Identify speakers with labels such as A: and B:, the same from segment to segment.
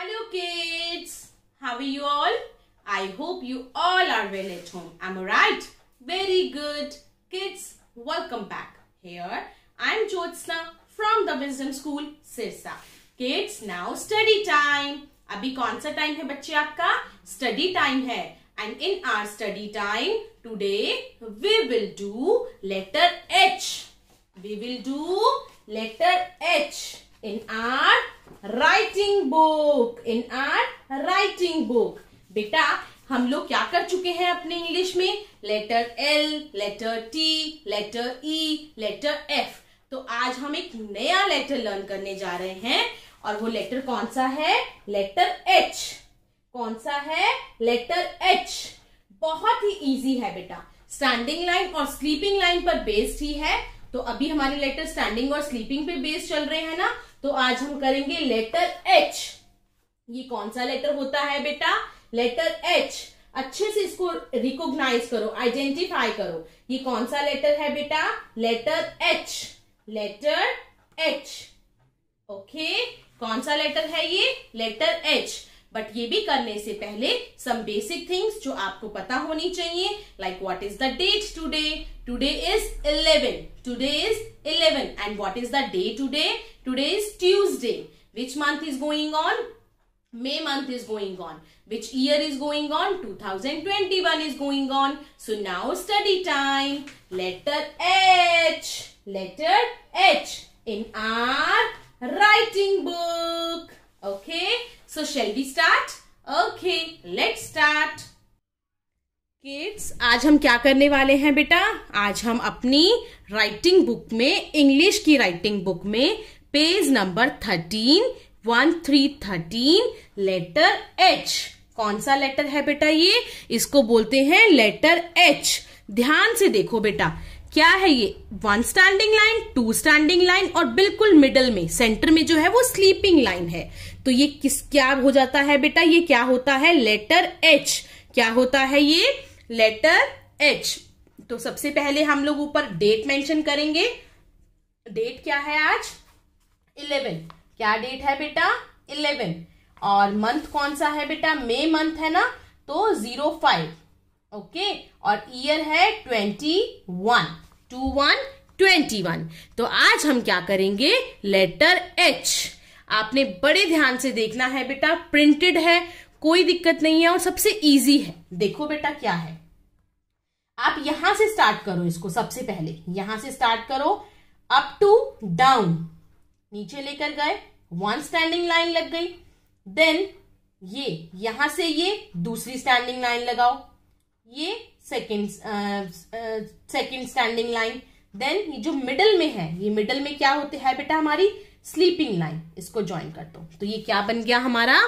A: Hello kids, how are you all? I hope you all are well at home. Am I right? Very good. Kids, welcome back. Here, I'm Jyotsna from the Wisdom School, Sirsa. Kids, now study time. अभी कौन time hai, है aapka. Study time hai. And in our study time today we will do letter H. We will do letter H. in our writing book in our writing book बेटा हम लोग क्या कर चुके हैं अपने इंग्लिश में letter L letter T letter E letter F तो आज हम एक नया लेटर लर्न करने जा रहे हैं और वो लेटर कौन सा है लेटर एच कौन सा है लेटर एच बहुत ही इजी है बेटा स्टैंडिंग लाइन और स्लीपिंग लाइन पर बेस्ड ही है तो अभी हमारे लेटर स्टैंडिंग और स्लीपिंग पे बेस्ड चल रहे हैं ना तो आज हम करेंगे लेटर एच ये कौन सा लेटर होता है बेटा लेटर एच अच्छे से इसको रिकॉग्नाइज करो आइडेंटिफाई करो ये कौन सा लेटर है बेटा letter H letter H okay कौन सा लेटर है ये लेटर एच बट ये भी करने से पहले सम बेसिक थिंग्स जो आपको पता होनी चाहिए like what is the date today today is eleven today is eleven and what is the day today today is Tuesday which month is going on May month is going is going on two thousand twenty 2021 is going on so now study time letter H letter H in our writing book Okay, so shall we start? Okay, let's start. Kids आज हम क्या करने वाले हैं बेटा आज हम अपनी राइटिंग बुक में इंग्लिश की राइटिंग बुक में page number thirteen one three thirteen letter H कौन सा लेटर है बेटा ये इसको बोलते हैं लेटर एच ध्यान से देखो बेटा क्या है ये one standing line two standing line और बिल्कुल मिडल में सेंटर में जो है वो स्लीपिंग लाइन है तो ये किस क्या हो जाता है बेटा ये क्या होता है लेटर एच क्या होता है ये लेटर एच तो सबसे पहले हम लोग ऊपर डेट मेंशन करेंगे डेट क्या है आज इलेवन क्या डेट है बेटा इलेवन और मंथ कौन सा है बेटा मे मंथ है ना तो जीरो फाइव ओके और ईयर है twenty one two one twenty one तो आज हम क्या करेंगे लेटर एच आपने बड़े ध्यान से देखना है बेटा प्रिंटेड है कोई दिक्कत नहीं है और सबसे इजी है देखो बेटा क्या है आप यहां से स्टार्ट करो इसको सबसे पहले यहां से स्टार्ट करो अप टू डाउन नीचे लेकर गए वन स्टैंडिंग लाइन लग गई देन ये यहां से ये दूसरी स्टैंडिंग लाइन लगाओ ये second second standing line then ये जो मिडल में है ये मिडल में क्या होते हैं बेटा हमारी स्लीपिंग लाइन इसको ज्वाइन कर दो तो ये क्या बन गया हमारा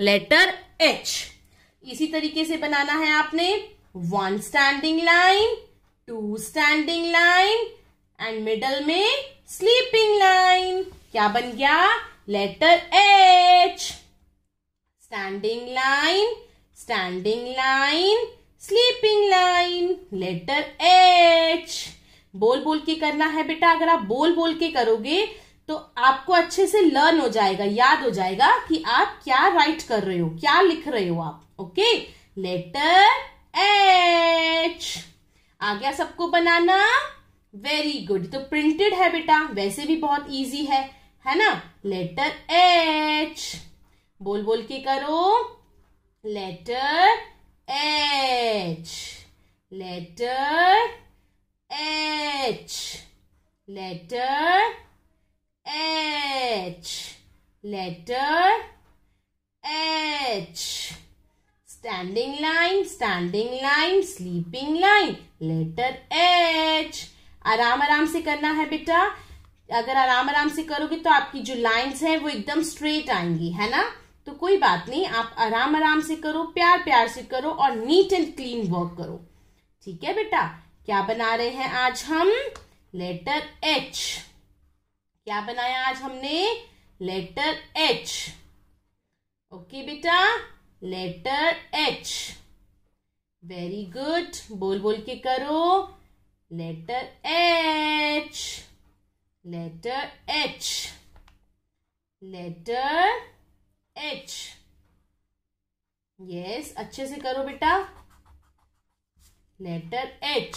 A: लेटर एच इसी तरीके से बनाना है आपने one standing line two standing line and middle में स्लीपिंग लाइन क्या बन गया letter H standing line standing line sleeping line letter H बोल बोल के करना है बेटा अगर आप बोल बोल के करोगे तो आपको अच्छे से लर्न हो जाएगा याद हो जाएगा कि आप क्या राइट कर रहे हो क्या लिख रहे हो आप ओके लेटर एच आ गया सबको बनाना वेरी गुड तो प्रिंटेड है बेटा वैसे भी बहुत इजी है है ना लेटर एच बोल बोल के करो letter H. Letter H. Letter H. Letter H. Standing line, standing line, sleeping line. Letter H. आराम आराम से करना है बेटा अगर आराम आराम से करोगे तो आपकी जो लाइंस हैं वो एकदम स्ट्रेट आएंगी है ना तो कोई बात नहीं आप आराम आराम से करो प्यार प्यार से करो और नीट एंड क्लीन वर्क करो ठीक है बेटा क्या बना रहे हैं आज हम लेटर एच क्या बनाया आज हमने लेटर एच ओके बेटा लेटर एच वेरी गुड बोल बोल के करो letter H letter H letter H yes अच्छे से करो बेटा letter H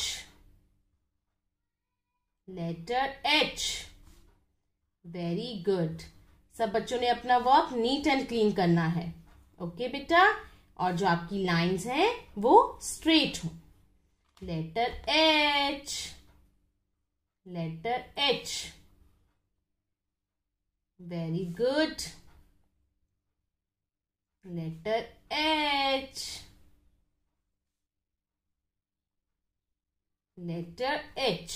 A: letter H very good सब बच्चों ने अपना वर्क नीट एंड क्लीन करना है ओके okay, बेटा और जो आपकी लाइंस हैं वो स्ट्रेट हो letter H letter H very good letter H. Letter H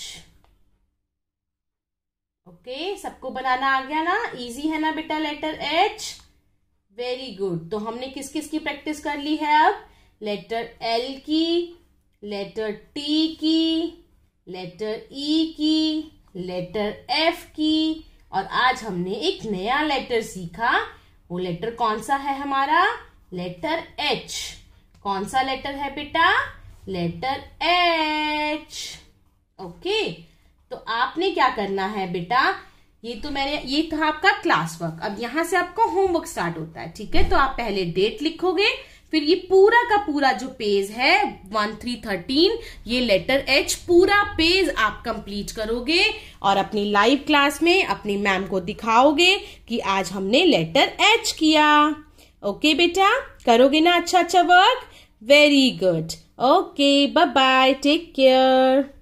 A: okay सबको बनाना आ गया ना इजी है ना बेटा लेटर एच वेरी गुड तो हमने किस किस की प्रैक्टिस कर ली है अब लेटर एल की लेटर टी की लेटर ई e की लेटर एफ की और आज हमने एक नया लेटर सीखा वो लेटर कौन सा है हमारा लेटर एच कौन सा लेटर है बेटा लेटर एच ओके तो आपने क्या करना है बेटा ये तो मैंने ये था आपका क्लास वर्क अब यहां से आपका होमवर्क स्टार्ट होता है ठीक है तो आप पहले डेट लिखोगे फिर ये पूरा का पूरा जो पेज है वन थ्री थर्टीन ये लेटर एच पूरा पेज आप कंप्लीट करोगे और अपनी लाइव क्लास में अपनी मैम को दिखाओगे कि आज हमने लेटर एच किया ओके बेटा करोगे ना अच्छा अच्छा work very good okay bye bye take care